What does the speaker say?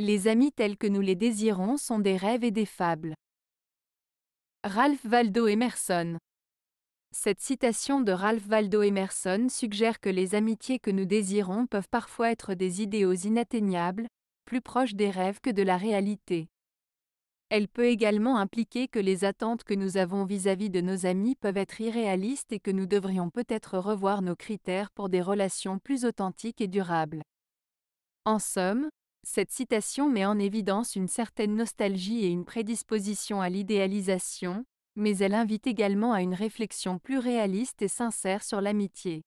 Les amis tels que nous les désirons sont des rêves et des fables. Ralph Waldo Emerson Cette citation de Ralph Waldo Emerson suggère que les amitiés que nous désirons peuvent parfois être des idéaux inatteignables, plus proches des rêves que de la réalité. Elle peut également impliquer que les attentes que nous avons vis-à-vis de nos amis peuvent être irréalistes et que nous devrions peut-être revoir nos critères pour des relations plus authentiques et durables. En somme, cette citation met en évidence une certaine nostalgie et une prédisposition à l'idéalisation, mais elle invite également à une réflexion plus réaliste et sincère sur l'amitié.